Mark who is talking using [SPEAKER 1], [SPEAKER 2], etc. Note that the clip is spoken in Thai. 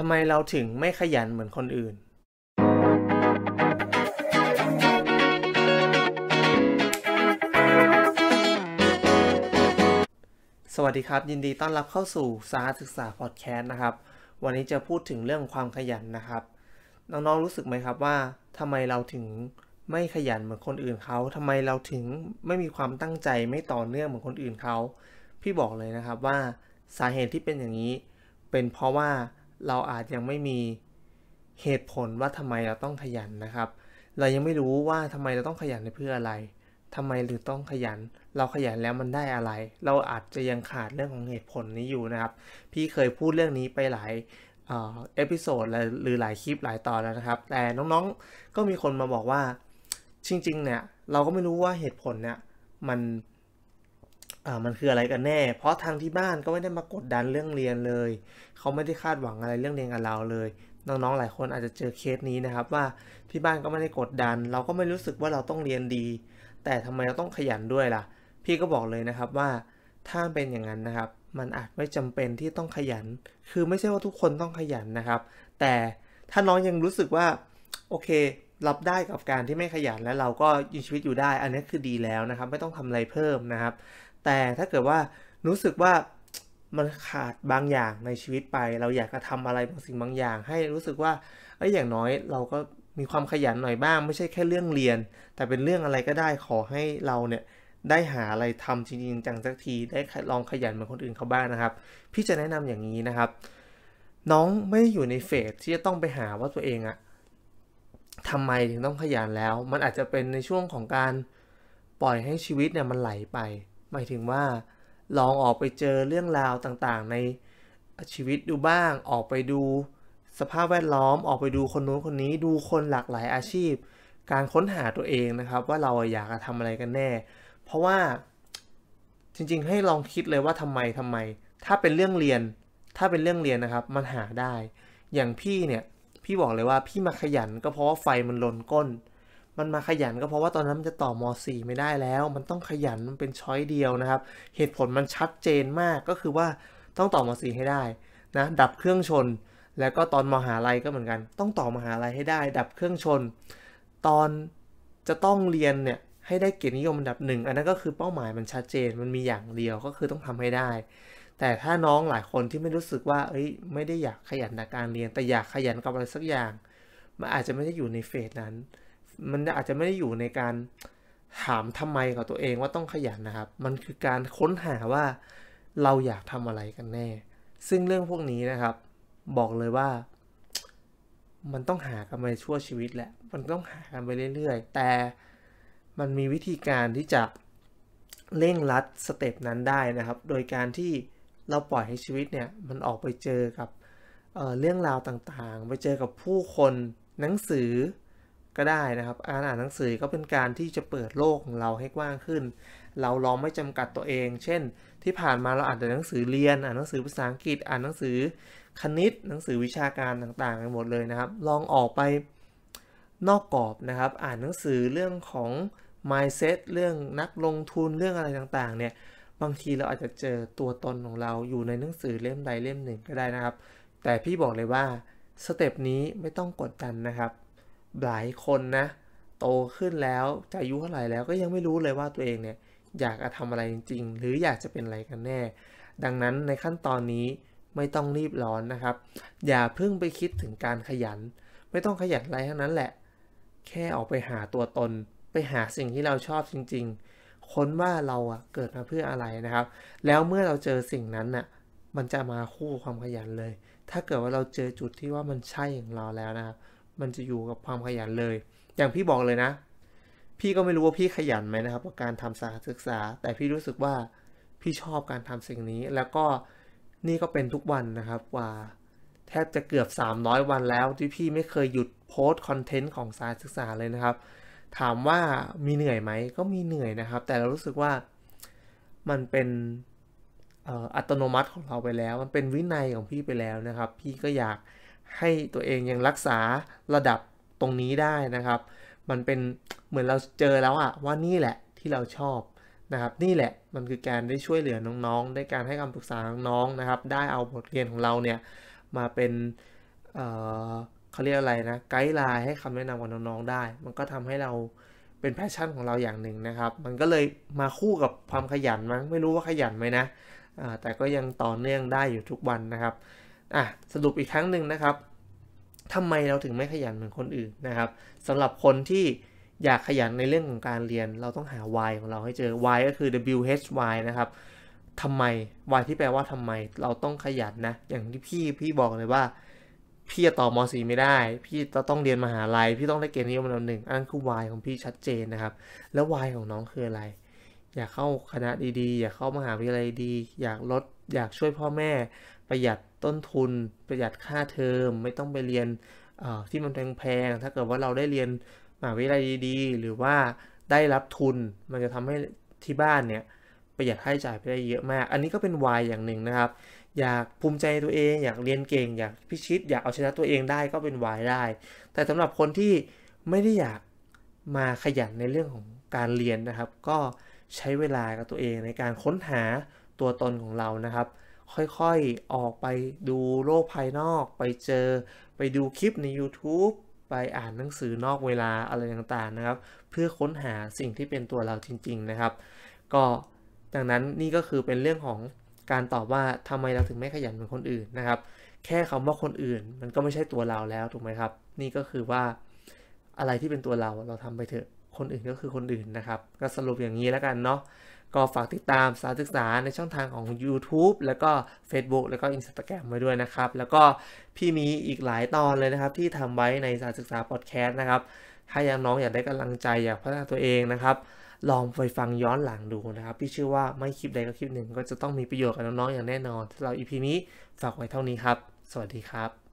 [SPEAKER 1] ทำไมเราถึงไม่ขยันเหมือนคนอื่น สวัสดีครับ ยินดีต้อนรับเข้าสู่สาศึกษาพอดแคสต์นะครับ วันนี้จะพูดถึงเรื่องความขยันนะครับน้องๆรู้สึกไหมครับว่าทำไมเราถึงไม่ขยันเหมือนคนอื่นเขาทำไมเราถึงไม่มีความตั้งใจไม่ต่อเนื่องเหมือนคนอื่นเขาพี่บอกเลยนะครับว่าสาเหตุที่เป็นอย่างนี้เป็นเพราะว่าเราอาจยังไม่มีเหตุผลว่าทำไมเราต้องขยันนะครับ เรายังไม่รู้ว่าทำไมเราต้องขยันเพื่ออะไร ทำไมหรือต้องขยัน เราขยันแล้วมันได้อะไร เราอาจจะยังขาดเรื่องของเหตุผลนี้อยู่นะครับ พี่เคยพูดเรื่องนี้ไปหลายเอพิโซดหรือหลายคลิปหลายตอนแล้วนะครับ แต่ น้อง ๆ ก็มีคนมาบอกว่าจริง ๆ เนี่ยเราก็ไม่รู้ว่าเหตุผลเนี่ยมันมันคืออะไรกันแน่ เพราะทางที่บ้านก็ไม่ได้มากดดันเรื่องเรียนเลย เขาไม่ได้คาดหวังอะไรเรื่องเรียนกับเราเลย น้องๆหลายคนอาจจะเจอเคสนี้นะครับ ว่าที่บ้านก็ไม่ได้กดดัน เราก็ไม่รู้สึกว่าเราต้องเรียนดี แต่ทำไมเราต้องขยันด้วยล่ะ พี่ก็บอกเลยนะครับว่าถ้าเป็นอย่างนั้นนะครับ มันอาจไม่จำเป็นที่ต้องขยัน คือไม่ใช่ว่าทุกคนต้องขยันนะครับ แต่ถ้าน้องยังรู้สึกว่าโอเค รับได้กับการที่ไม่ขยันและเราก็ยืนชีวิตอยู่ได้ อันนี้คือดีแล้วนะครับ ไม่ต้องทำอะไรเพิ่มนะครับแต่ถ้าเกิดว่ารู้สึกว่ามันขาดบางอย่างในชีวิตไป เราอยากจะทำอะไรบางสิ่งบางอย่าง ให้รู้สึกว่าเอ้ยอย่างน้อยเราก็มีความขยันหน่อยบ้าง ไม่ใช่แค่เรื่องเรียน แต่เป็นเรื่องอะไรก็ได้ขอให้เราเนี่ยได้หาอะไรทำจริงจังสักทีได้ลองขยันเหมือนคนอื่นเขาบ้างนะครับพี่จะแนะนำอย่างนี้นะครับ น้องไม่อยู่ในเฟสที่จะต้องไปหาว่าตัวเองอะทำไมถึงต้องขยันแล้ว มันอาจจะเป็นในช่วงของการปล่อยให้ชีวิตเนี่ยมันไหลไปหมายถึงว่าลองออกไปเจอเรื่องราวต่างๆในชีวิตดูบ้าง ออกไปดูสภาพแวดล้อม ออกไปดูคนนู้นคนนี้ ดูคนหลากหลายอาชีพ การค้นหาตัวเองนะครับ ว่าเราอยากจะทำอะไรกันแน่ เพราะว่าจริงๆให้ลองคิดเลยว่าทำไมทำไม ถ้าเป็นเรื่องเรียน ถ้าเป็นเรื่องเรียนนะครับมันหาได้ อย่างพี่เนี่ยพี่บอกเลยว่าพี่มาขยันก็เพราะว่า ไฟมันลนก้นมันมาขยันก็เพราะว่าตอนนั้นมันจะต่อม .4 ไม่ได้แล้ว มันต้องขยัน มันเป็นช้อยเดียวนะครับ เหตุผลมันชัดเจนมากก็คือว่าต้องต่อม .4 ให้ได้นะ ดับเครื่องชน แล้วก็ตอนมหาลัยก็เหมือนกัน ต้องต่อมหาลัยให้ได้ ดับเครื่องชน ตอนจะต้องเรียนเนี่ย ให้ได้เกียรตินิยมอันดับหนึ่ง อันนั้นก็คือเป้าหมายมันชัดเจน มันมีอย่างเดียวก็คือต้องทำให้ได้ แต่ถ้าน้องหลายคนที่ไม่รู้สึกว่าเอ้ย ไม่ได้อยากขยันในการเรียน แต่อยากขยันกับอะไรสักอย่าง มันอาจจะไม่ได้อยู่ในเฟสนั้นมันอาจจะไม่ได้อยู่ในการถามทำไมกับตัวเองว่าต้องขยันนะครับ มันคือการค้นหาว่าเราอยากทำอะไรกันแน่ ซึ่งเรื่องพวกนี้นะครับบอกเลยว่า มันต้องหากันไปชั่วชีวิตแหละ มันต้องหากันไปเรื่อยๆ แต่มันมีวิธีการที่จะเร่งรัดสเต็ปนั้นได้นะครับ โดยการที่เราปล่อยให้ชีวิตเนี่ยมันออกไปเจอกับเเรื่องราวต่างๆ ไปเจอกับผู้คนหนังสือก็ได้นะครับการอ่านหนังสือก็เป็นการที่จะเปิดโลกของเราให้กว้างขึ้น เราลองไม่จำกัดตัวเอง เช่นที่ผ่านมาเราอ่านแต่หนังสือเรียน อ่านหนังสือภาษาอังกฤษ อ่านหนังสือคณิตหนังสือวิชาการต่างๆกันหมดเลยนะครับ ลองออกไปนอกกรอบนะครับ อ่านหนังสือเรื่องของ mindset เรื่องนักลงทุนเรื่องอะไรต่าง ๆ เนี่ย บางทีเราอาจจะเจอตัวตนของเราอยู่ในหนังสือเล่มใดเล่มหนึ่งก็ได้นะครับ แต่พี่บอกเลยว่าสเต็ปนี้ไม่ต้องกดดันนะครับหลายคนนะ โตขึ้นแล้วจะอายุเท่าไหร่แล้ว ก็ยังไม่รู้เลยว่าตัวเองเนี่ยอยากจะทำอะไรจริงๆ หรืออยากจะเป็นอะไรกันแน่ ดังนั้นในขั้นตอนนี้ไม่ต้องรีบร้อนนะครับ อย่าเพิ่งไปคิดถึงการขยัน ไม่ต้องขยันอะไรทั้งนั้นแหละ แค่ออกไปหาตัวตน ไปหาสิ่งที่เราชอบจริงๆ ค้นว่าเราอะเกิดมาเพื่ออะไรนะครับ แล้วเมื่อเราเจอสิ่งนั้นน่ะมันจะมาคู่ความขยันเลย ถ้าเกิดว่าเราเจอจุดที่ว่ามันใช่ของเราแล้วนะครับมันจะอยู่กับความขยันเลย อย่างพี่บอกเลยนะ พี่ก็ไม่รู้ว่าพี่ขยันไหมนะครับกับการทำสาศึกษา แต่พี่รู้สึกว่าพี่ชอบการทำสิ่งนี้ แล้วก็นี่ก็เป็นทุกวันนะครับว่าแทบจะเกือบ 300วันแล้วที่พี่ไม่เคยหยุดโพสต์คอนเทนต์ของสายศึกษาเลยนะครับ ถามว่ามีเหนื่อยไหมก็มีเหนื่อยนะครับ แต่เรารู้สึกว่ามันเป็นอัตโนมัติของเราไปแล้ว มันเป็นวินัยของพี่ไปแล้วนะครับ พี่ก็อยากให้ตัวเองยังรักษาระดับตรงนี้ได้นะครับ มันเป็นเหมือนเราเจอแล้วอะว่านี่แหละที่เราชอบนะครับ นี่แหละมันคือการได้ช่วยเหลือน้องๆได้การให้คำปรึกษาน้องๆนะครับ ได้เอาบทเรียนของเราเนี่ยมาเป็นเเขาเรียกอะไรนะไกด์ไลน์ให้คำแนะนำกับน้องๆได้ มันก็ทำให้เราเป็นแพชชั่นของเราอย่างหนึ่งนะครับ มันก็เลยมาคู่กับความขยันมั้งไม่รู้ว่าขยันไหมนะแต่ก็ยังต่อเนื่องได้อยู่ทุกวันนะครับอ่ะสรุปอีกครั้งหนึ่งนะครับ ทำไมเราถึงไม่ขยันเหมือนคนอื่นนะครับ สำหรับคนที่อยากขยันในเรื่องของการเรียน เราต้องหา why ของเราให้เจอ why ก็คือ w h y นะครับ ทำไม why ที่แปลว่าทำไมเราต้องขยันนะ อย่างที่พี่พี่บอกเลยว่า พี่จะต่อม .4 ไม่ได้ พี่จะต้องเรียนมหาลัย พี่ต้องได้เกรดนิยมอันดับหนึ่งอันนั้นคือ why ของพี่ชัดเจนนะครับ แล้ว why ของน้องคืออะไร อยากเข้า คณะดีๆ อยากเข้ามหาวิทยาลัยดี อยากลดอยากช่วยพ่อแม่ประหยัดต้นทุน ประหยัดค่าเทอม ไม่ต้องไปเรียนที่มันแพงๆถ้าเกิดว่าเราได้เรียนมหาวิทยาลัยดีๆ หรือว่าได้รับทุนมันจะทำให้ที่บ้านเนี่ยประหยัดค่าใช้จ่ายไปได้เยอะมาก อันนี้ก็เป็นวายอย่างหนึ่งนะครับ อยากภูมิใจตัวเอง อยากเรียนเก่ง อยากพิชิต อยากเอาชนะตัวเองได้ก็เป็นวายได้แต่สำหรับคนที่ไม่ได้อยากมาขยันในเรื่องของการเรียนนะครับ ก็ใช้เวลากับตัวเองในการค้นหาตัวตนของเรานะครับ ค่อยๆ ออกไปดูโลกภายนอก ไปเจอ ไปดูคลิปใน YouTube ไปอ่านหนังสือนอกเวลาอะไรต่างๆนะครับ เพื่อค้นหาสิ่งที่เป็นตัวเราจริง ๆนะครับ ก็ดังนั้นนี่ก็คือเป็นเรื่องของการตอบว่าทำไมเราถึงไม่ขยันเหมือนคนอื่นนะครับ แค่คำว่าคนอื่นมันก็ไม่ใช่ตัวเราแล้วถูกไหมครับ นี่ก็คือว่าอะไรที่เป็นตัวเราเราทำไปเถอะคนอื่นก็คือคนอื่นนะครับ ก็สรุปอย่างนี้แล้วกันเนาะก็ฝากติดตามสารศึกษาในช่องทางของ YouTube แล้วก็ Facebook แล้วก็ Instagram ไว้ด้วยนะครับ แล้วก็พี่มีอีกหลายตอนเลยนะครับ ที่ทำไว้ในสารศึกษาพอดแคสต์นะครับ ถ้ายังน้องอยากได้กำลังใจอยากพัฒนาตัวเองนะครับ ลองไปฟังย้อนหลังดูนะครับ พี่เชื่อว่าไม่คลิปใดก็คลิปหนึ่ง ก็จะต้องมีประโยชน์กับน้อง ๆ อย่างแน่นอนเราอีพีนี้ฝากไว้เท่านี้ครับ สวัสดีครับ